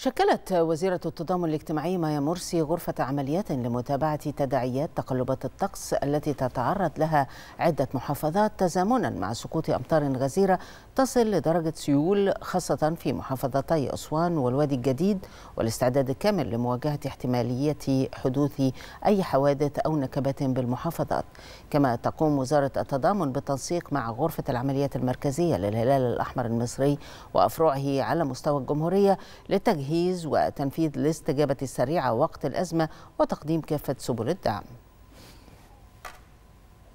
شكلت وزيرة التضامن الاجتماعي مايا مرسي غرفة عمليات لمتابعة تداعيات تقلبات الطقس التي تتعرض لها عدة محافظات تزامنا مع سقوط أمطار غزيرة تصل لدرجة سيول خاصة في محافظتي أسوان والوادي الجديد والاستعداد الكامل لمواجهة احتمالية حدوث أي حوادث أو نكبات بالمحافظات كما تقوم وزارة التضامن بالتنسيق مع غرفة العمليات المركزية للهلال الأحمر المصري وأفرعه على مستوى الجمهورية لتجهيز التجهيز وتنفيذ الاستجابة السريعة وقت الأزمة وتقديم كافة سبل الدعم